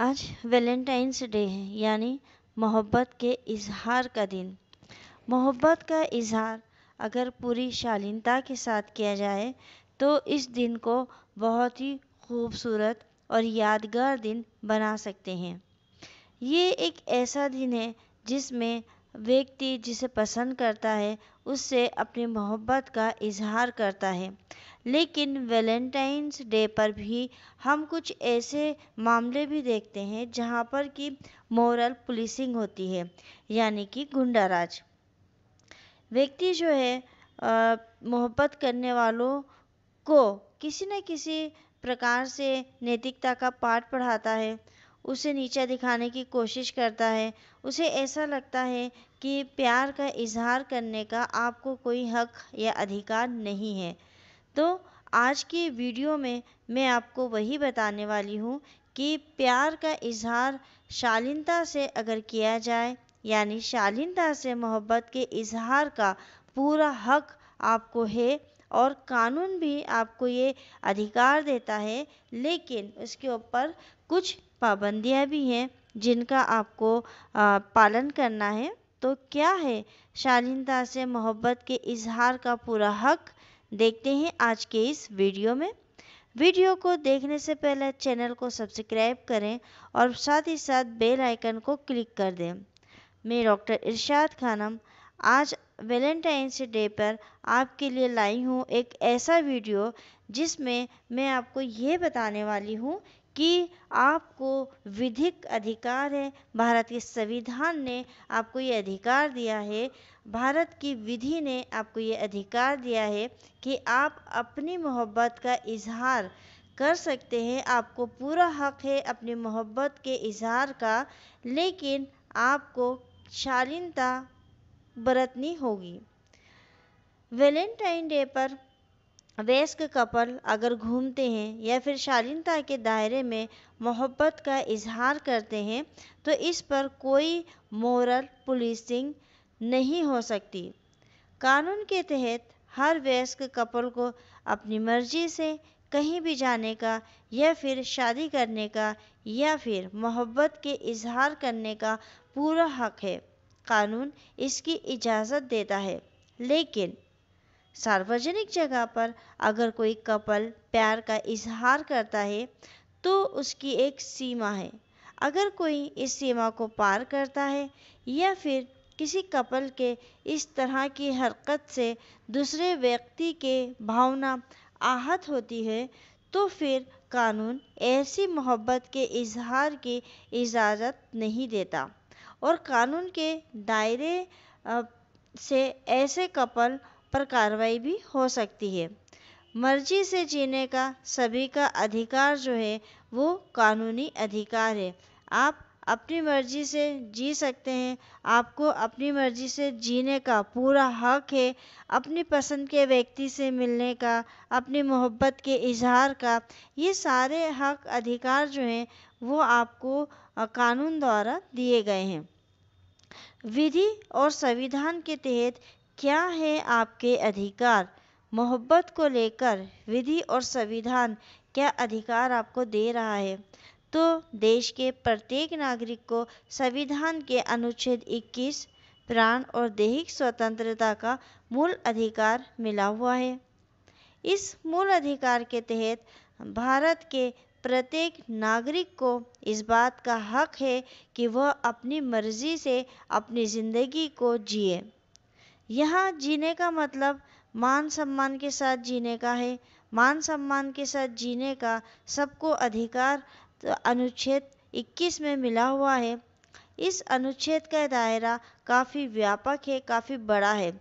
आज Valentine's day है यानी मोहब्बत के इजहार का दिन मोहब्बत का इजहार अगर पूरी शालीनता के साथ किया जाए तो इस दिन को बहुत ही खूबसूरत और यादगार दिन बना सकते हैं ये एक ऐसा दिन है जिसमें व्यक्ति जिसे पसंद करता है उससे अपनी मोहब्बत का इजहार करता है लेकिन वैलेंटाइंस डे पर भी हम कुछ ऐसे मामले भी देखते हैं जहाँ पर कि मोरल पुलिसिंग होती है यानी कि गुंडा राज व्यक्ति जो है मोहब्बत करने वालों को किसी न किसी प्रकार से नैतिकता का पाठ पढ़ाता है उसे नीचा दिखाने की कोशिश करता है उसे ऐसा लगता है कि प्यार का इजहार करने का आपको कोई हक या अधिकार नहीं है तो आज की वीडियो में मैं आपको वही बताने वाली हूँ कि प्यार का इजहार शालीनता से अगर किया जाए यानी शालीनता से मोहब्बत के इजहार का पूरा हक आपको है और कानून भी आपको ये अधिकार देता है लेकिन उसके ऊपर कुछ पाबंदियाँ भी हैं जिनका आपको पालन करना है तो क्या है शालीनता से मोहब्बत के इजहार का पूरा हक देखते हैं आज के इस वीडियो में वीडियो को देखने से पहले चैनल को सब्सक्राइब करें और साथ ही साथ बेल आइकन को क्लिक कर दें मैं डॉक्टर इरशाद खानम आज वेलेंटाइंस डे पर आपके लिए लाई हूँ एक ऐसा वीडियो जिसमें मैं आपको ये बताने वाली हूँ कि आपको विधिक अधिकार है भारत के संविधान ने आपको ये अधिकार दिया है भारत की विधि ने आपको ये अधिकार दिया है कि आप अपनी मोहब्बत का इजहार कर सकते हैं आपको पूरा हक है अपनी मोहब्बत के इजहार का लेकिन आपको शालीनता बरतनी होगी वैलेंटाइन डे पर वयस्क कपल अगर घूमते हैं या फिर शालीनता के दायरे में मोहब्बत का इजहार करते हैं तो इस पर कोई मोरल पुलिसिंग नहीं हो सकती कानून के तहत हर वयस्क कपल को अपनी मर्जी से कहीं भी जाने का या फिर शादी करने का या फिर मोहब्बत के इजहार करने का पूरा हक है कानून इसकी इजाज़त देता है लेकिन सार्वजनिक जगह पर अगर कोई कपल प्यार का इजहार करता है तो उसकी एक सीमा है अगर कोई इस सीमा को पार करता है या फिर किसी कपल के इस तरह की हरकत से दूसरे व्यक्ति के भावना आहत होती है तो फिर कानून ऐसी मोहब्बत के इजहार की इजाज़त नहीं देता और कानून के दायरे से ऐसे कपल पर कार्रवाई भी हो सकती है मर्जी से जीने का सभी का अधिकार जो है वो कानूनी अधिकार है आप अपनी मर्जी से जी सकते हैं आपको अपनी मर्जी से जीने का पूरा हक है अपनी पसंद के व्यक्ति से मिलने का अपनी मोहब्बत के इजहार का ये सारे हक अधिकार जो हैं वो आपको कानून द्वारा दिए गए हैं विधि और संविधान के तहत क्या हैं आपके अधिकार मोहब्बत को लेकर विधि और संविधान क्या अधिकार आपको दे रहा है तो देश के प्रत्येक नागरिक को संविधान के अनुच्छेद 21 प्राण और दैहिक स्वतंत्रता का मूल अधिकार मिला हुआ है इस मूल अधिकार के तहत भारत के प्रत्येक नागरिक को इस बात का हक है कि वह अपनी मर्जी से अपनी ज़िंदगी को जिए यहाँ जीने का मतलब मान सम्मान के साथ जीने का है मान सम्मान के साथ जीने का सबको अधिकार तो अनुच्छेद 21 में मिला हुआ है इस अनुच्छेद का दायरा काफ़ी व्यापक है काफ़ी बड़ा है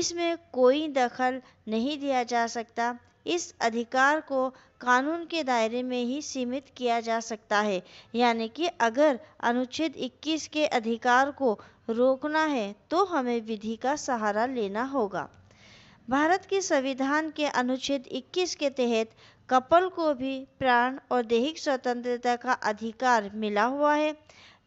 इसमें कोई दखल नहीं दिया जा सकता इस अधिकार को कानून के दायरे में ही सीमित किया जा सकता है यानी कि अगर अनुच्छेद 21 के अधिकार को रोकना है तो हमें विधि का सहारा लेना होगा भारत के संविधान के अनुच्छेद 21 के तहत कपल को भी प्राण और दैहिक स्वतंत्रता का अधिकार मिला हुआ है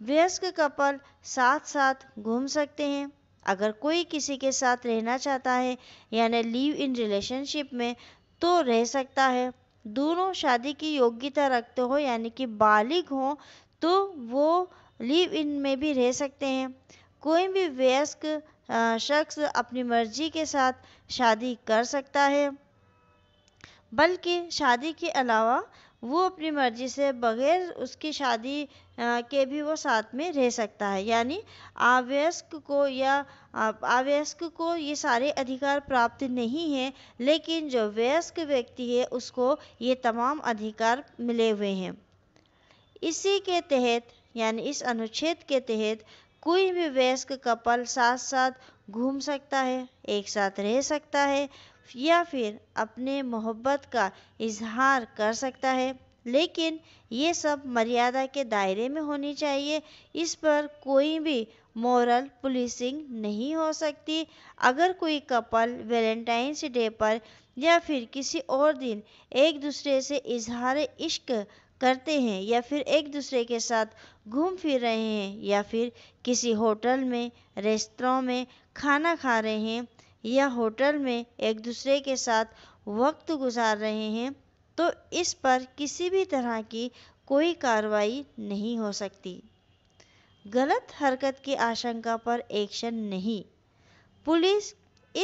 वयस्क कपल साथ साथ घूम सकते हैं अगर कोई किसी के साथ रहना चाहता है यानी लीव इन रिलेशनशिप में तो रह सकता है दोनों शादी की योग्यता रखते हो यानी कि बालिग हों तो वो लीव इन में भी रह सकते हैं कोई भी वयस्क शख्स अपनी मर्जी के साथ शादी कर सकता है बल्कि शादी के अलावा वो अपनी मर्जी से बगैर उसकी शादी के भी वो साथ में रह सकता है यानी आवयस्क को या आवयस्क को ये सारे अधिकार प्राप्त नहीं हैं लेकिन जो वयस्क व्यक्ति है उसको ये तमाम अधिकार मिले हुए हैं इसी के तहत यानी इस अनुच्छेद के तहत कोई भी वयस्क कपल साथ साथ घूम सकता है एक साथ रह सकता है या फिर अपने मोहब्बत का इजहार कर सकता है लेकिन ये सब मर्यादा के दायरे में होनी चाहिए इस पर कोई भी मॉरल पुलिसिंग नहीं हो सकती अगर कोई कपल वैलेंटाइंस डे पर या फिर किसी और दिन एक दूसरे से इजहार इश्क करते हैं या फिर एक दूसरे के साथ घूम फिर रहे हैं या फिर किसी होटल में रेस्तरा में खाना खा रहे हैं या होटल में एक दूसरे के साथ वक्त गुजार रहे हैं तो इस पर किसी भी तरह की कोई कार्रवाई नहीं हो सकती गलत हरकत की आशंका पर एक्शन नहीं पुलिस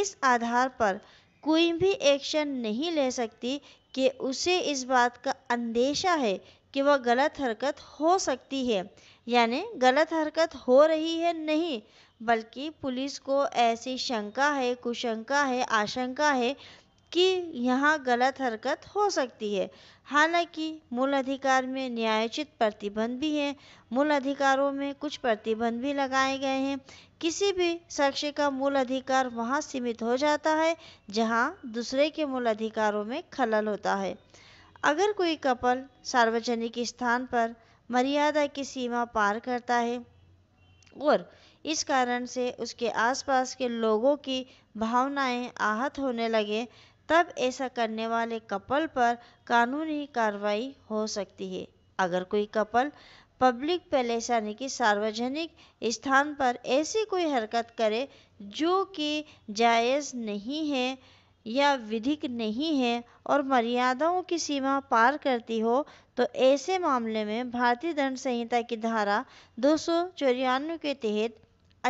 इस आधार पर कोई भी एक्शन नहीं ले सकती कि उसे इस बात का अंदेशा है कि वह गलत हरकत हो सकती है यानी गलत हरकत हो रही है नहीं बल्कि पुलिस को ऐसी शंका है कुशंका है आशंका है कि यहाँ गलत हरकत हो सकती है हालांकि मूल अधिकार में न्यायोचित प्रतिबंध भी हैं मूल अधिकारों में कुछ प्रतिबंध भी लगाए गए हैं किसी भी साक्ष्य का मूल अधिकार वहाँ सीमित हो जाता है जहाँ दूसरे के मूल अधिकारों में खलल होता है अगर कोई कपल सार्वजनिक स्थान पर मर्यादा की सीमा पार करता है और इस कारण से उसके आसपास के लोगों की भावनाएं आहत होने लगे तब ऐसा करने वाले कपल पर कानूनी कार्रवाई हो सकती है अगर कोई कपल पब्लिक प्लेस यानी कि सार्वजनिक स्थान पर ऐसी कोई हरकत करे जो कि जायज़ नहीं है या विधिक नहीं है और मर्यादाओं की सीमा पार करती हो तो ऐसे मामले में भारतीय दंड संहिता की धारा दो सौ के तहत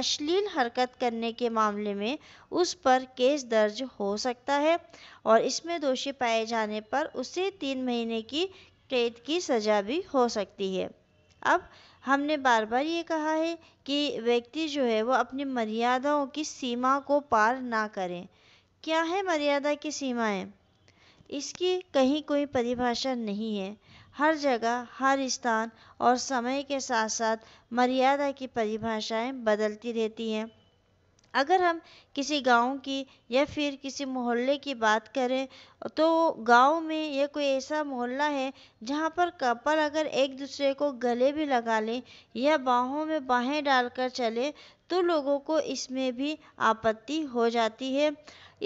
अश्लील हरकत करने के मामले में उस पर केस दर्ज हो सकता है और इसमें दोषी पाए जाने पर उसे तीन महीने की कैद की सजा भी हो सकती है अब हमने बार बार ये कहा है कि व्यक्ति जो है वो अपनी मर्यादाओं की सीमा को पार ना करें क्या है मर्यादा की सीमाएं इसकी कहीं कोई परिभाषा नहीं है हर जगह हर स्थान और समय के साथ साथ मर्यादा की परिभाषाएं बदलती रहती हैं अगर हम किसी गांव की या फिर किसी मोहल्ले की बात करें तो गांव में यह कोई ऐसा मोहल्ला है जहाँ पर कपल अगर एक दूसरे को गले भी लगा लें या बाहों में बाहें डालकर चले तो लोगों को इसमें भी आपत्ति हो जाती है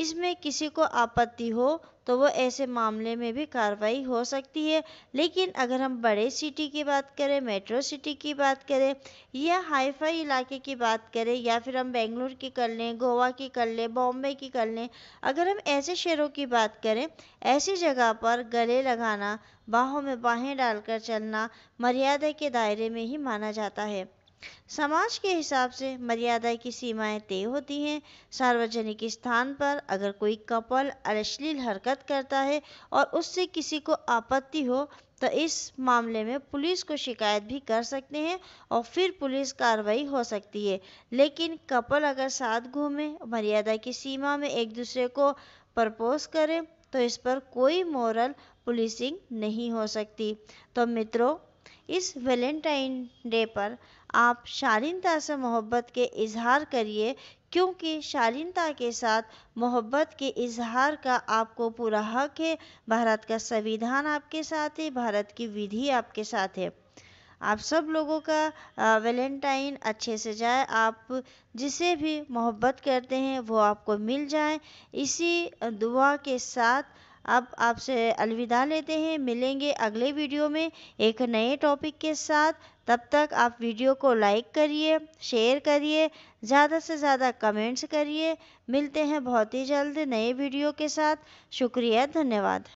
इसमें किसी को आपत्ति हो तो वो ऐसे मामले में भी कार्रवाई हो सकती है लेकिन अगर हम बड़े सिटी की बात करें मेट्रो सिटी की बात करें या हाईफाई इलाके की बात करें या फिर हम बेंगलुरु की कर लें गोवा की कर लें बॉम्बे की कर लें अगर हम ऐसे शहरों की बात करें ऐसी जगह पर गले लगाना बाहों में बाहें डालकर चलना मर्यादा के दायरे में ही माना जाता है समाज के हिसाब से मर्यादा की सीमाएं तय होती हैं सार्वजनिक स्थान पर अगर कोई कपल अश्लील हरकत करता है और उससे किसी को आपत्ति हो तो इस मामले में पुलिस को शिकायत भी कर सकते हैं और फिर पुलिस कार्रवाई हो सकती है लेकिन कपल अगर साथ घूमें मर्यादा की सीमा में एक दूसरे को प्रपोज करें तो इस पर कोई मॉरल पुलिसिंग नहीं हो सकती तो मित्रों इस वैलेंटाइन डे पर आप शालीनता से मोहब्बत के इजहार करिए क्योंकि शालीनता के साथ मोहब्बत के इजहार का आपको पूरा हक है भारत का संविधान आपके साथ है भारत की विधि आपके साथ है आप सब लोगों का वैलेंटाइन अच्छे से जाए आप जिसे भी मोहब्बत करते हैं वो आपको मिल जाए इसी दुआ के साथ अब आपसे अलविदा लेते हैं मिलेंगे अगले वीडियो में एक नए टॉपिक के साथ तब तक आप वीडियो को लाइक करिए शेयर करिए ज़्यादा से ज़्यादा कमेंट्स करिए मिलते हैं बहुत ही जल्द नए वीडियो के साथ शुक्रिया धन्यवाद